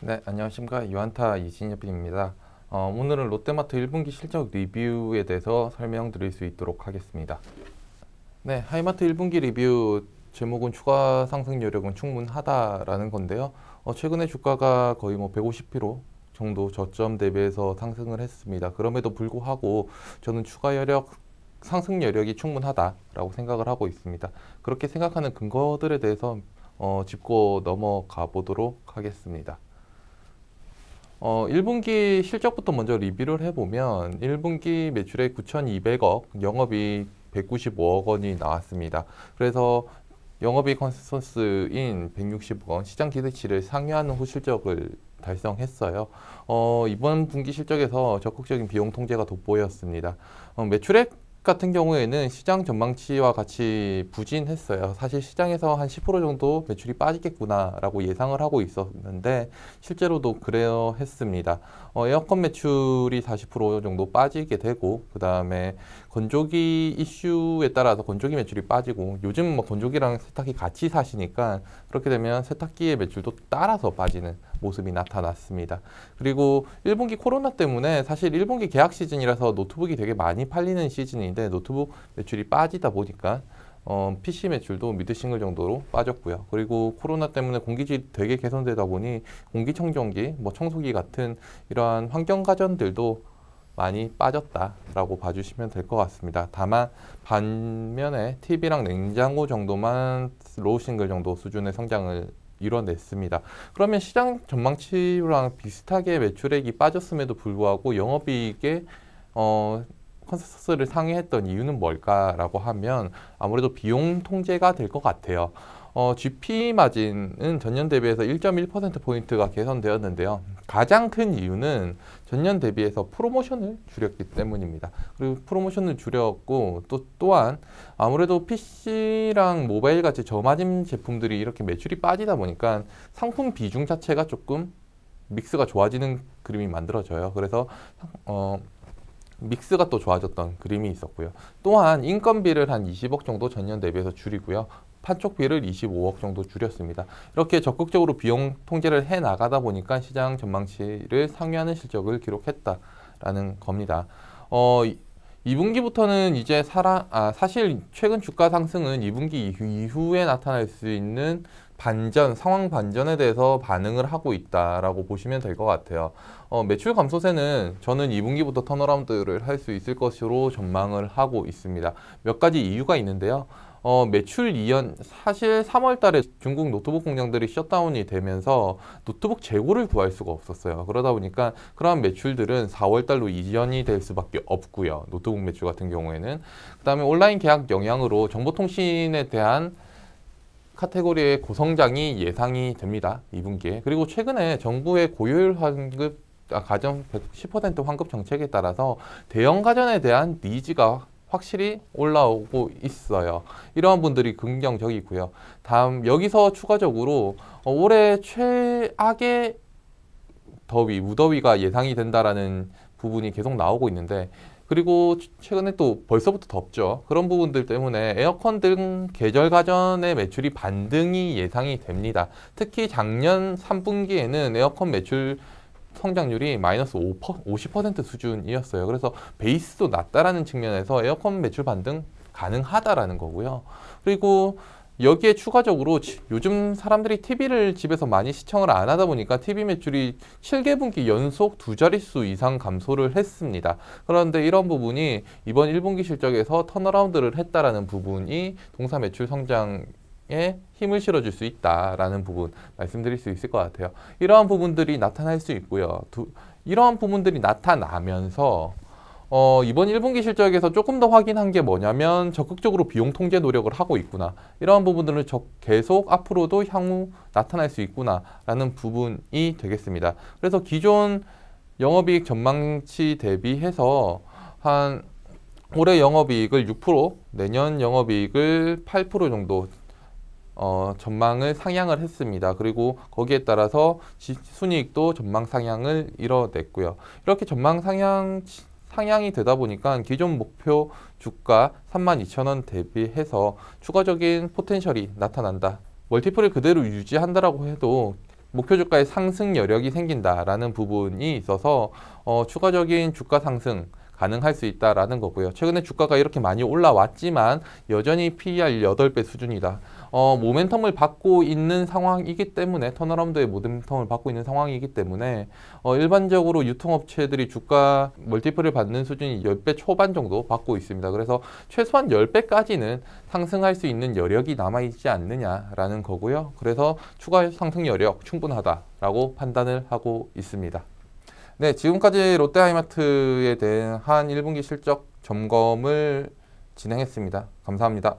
네, 안녕하십니까. 유한타 이진엽입니다. 어, 오늘은 롯데마트 1분기 실적 리뷰에 대해서 설명드릴 수 있도록 하겠습니다. 네, 하이마트 1분기 리뷰 제목은 추가 상승 여력은 충분하다라는 건데요. 어, 최근에 주가가 거의 뭐 150피로 정도 저점 대비해서 상승을 했습니다. 그럼에도 불구하고 저는 추가 여력 상승 여력이 충분하다라고 생각을 하고 있습니다. 그렇게 생각하는 근거들에 대해서 어, 짚고 넘어가 보도록 하겠습니다. 어, 1분기 실적부터 먼저 리뷰를 해보면 1분기 매출액 9,200억, 영업이익 195억 원이 나왔습니다. 그래서 영업이익 컨센서스인 160억 원, 시장 기대치를 상회하는 후실적을 달성했어요. 어, 이번 분기 실적에서 적극적인 비용 통제가 돋보였습니다. 어, 매출액 같은 경우에는 시장 전망치와 같이 부진했어요. 사실 시장에서 한 10% 정도 매출이 빠지겠구나라고 예상을 하고 있었는데 실제로도 그래요 했습니다. 어, 에어컨 매출이 40% 정도 빠지게 되고 그 다음에 건조기 이슈에 따라서 건조기 매출이 빠지고 요즘 뭐 건조기랑 세탁기 같이 사시니까 그렇게 되면 세탁기의 매출도 따라서 빠지는 모습이 나타났습니다. 그리고 1분기 코로나 때문에 사실 1분기 계약 시즌이라서 노트북이 되게 많이 팔리는 시즌인데 노트북 매출이 빠지다 보니까 어, PC 매출도 미드싱글 정도로 빠졌고요. 그리고 코로나 때문에 공기질이 되게 개선되다 보니 공기청정기, 뭐 청소기 같은 이러한 환경가전들도 많이 빠졌다라고 봐주시면 될 것 같습니다. 다만 반면에 TV랑 냉장고 정도만 로우 싱글 정도 수준의 성장을 이뤄냈습니다. 그러면 시장 전망치랑 비슷하게 매출액이 빠졌음에도 불구하고 영업이익에 어, 컨센서스를 상회했던 이유는 뭘까라고 하면 아무래도 비용 통제가 될 것 같아요. 어, GP 마진은 전년 대비해서 1.1%포인트가 개선되었는데요. 가장 큰 이유는 전년 대비해서 프로모션을 줄였기 때문입니다. 그리고 프로모션을 줄였고 또 또한 아무래도 PC랑 모바일 같이 저마진 제품들이 이렇게 매출이 빠지다 보니까 상품 비중 자체가 조금 믹스가 좋아지는 그림이 만들어져요. 그래서 어, 믹스가 또 좋아졌던 그림이 있었고요. 또한 인건비를 한 20억 정도 전년 대비해서 줄이고요. 판촉비를 25억 정도 줄였습니다. 이렇게 적극적으로 비용 통제를 해 나가다 보니까 시장 전망치를 상회하는 실적을 기록했다라는 겁니다. 어, 2분기부터는 이제 사라, 아, 사실 최근 주가 상승은 2분기 이후, 에 나타날 수 있는 반전, 상황 반전에 대해서 반응을 하고 있다라고 보시면 될 것 같아요. 어, 매출 감소세는 저는 2분기부터 턴어라운드를 할 수 있을 것으로 전망을 하고 있습니다. 몇 가지 이유가 있는데요. 어, 매출 이연 사실 3월 달에 중국 노트북 공장들이 셧다운이 되면서 노트북 재고를 구할 수가 없었어요. 그러다 보니까 그러한 매출들은 4월 달로 이전이 될 수밖에 없고요. 노트북 매출 같은 경우에는 그다음에 온라인 계약 영향으로 정보통신에 대한 카테고리의 고성장이 예상이 됩니다. 2분기에. 그리고 최근에 정부의 고율 환급 아, 가정110% 환급 정책에 따라서 대형 가전에 대한 니즈가 확실히 올라오고 있어요. 이러한 분들이 긍정적이고요. 다음 여기서 추가적으로 어, 올해 최악의 더위, 무더위가 예상이 된다라는 부분이 계속 나오고 있는데 그리고 최근에 또 벌써부터 덥죠. 그런 부분들 때문에 에어컨 등 계절 가전의 매출이 반등이 예상이 됩니다. 특히 작년 3분기에는 에어컨 매출 성장률이 마이너스 50% 수준이었어요. 그래서 베이스도 낮다라는 측면에서 에어컨 매출 반등 가능하다라는 거고요. 그리고 여기에 추가적으로 요즘 사람들이 TV를 집에서 많이 시청을 안 하다 보니까 TV 매출이 7개분기 연속 두 자릿수 이상 감소를 했습니다. 그런데 이런 부분이 이번 1분기 실적에서 턴어라운드를 했다라는 부분이 동사 매출 성장 에 힘을 실어줄 수 있다라는 부분 말씀드릴 수 있을 것 같아요. 이러한 부분들이 나타날 수 있고요. 두, 이러한 부분들이 나타나면서 어, 이번 1분기 실적에서 조금 더 확인한 게 뭐냐면 적극적으로 비용 통제 노력을 하고 있구나. 이러한 부분들을 적, 계속 앞으로도 향후 나타날 수 있구나라는 부분이 되겠습니다. 그래서 기존 영업이익 전망치 대비해서 한 올해 영업이익을 6%, 내년 영업이익을 8% 정도 어, 전망을 상향을 했습니다. 그리고 거기에 따라서 지, 순이익도 전망 상향을 이뤄냈고요. 이렇게 전망 상향 상향이 되다 보니까 기존 목표 주가 32,000원 대비해서 추가적인 포텐셜이 나타난다. 멀티플을 그대로 유지한다라고 해도 목표 주가의 상승 여력이 생긴다라는 부분이 있어서 어, 추가적인 주가 상승 가능할 수 있다라는 거고요. 최근에 주가가 이렇게 많이 올라왔지만 여전히 PER 8배 수준이다. 어, 모멘텀을 받고 있는 상황이기 때문에 턴어라운드의 모멘텀을 받고 있는 상황이기 때문에 어, 일반적으로 유통업체들이 주가 멀티플을 받는 수준이 10배 초반 정도 받고 있습니다. 그래서 최소한 10배까지는 상승할 수 있는 여력이 남아있지 않느냐라는 거고요. 그래서 추가 상승 여력 충분하다라고 판단을 하고 있습니다. 네, 지금까지 롯데하이마트에 대한 1분기 실적 점검을 진행했습니다. 감사합니다.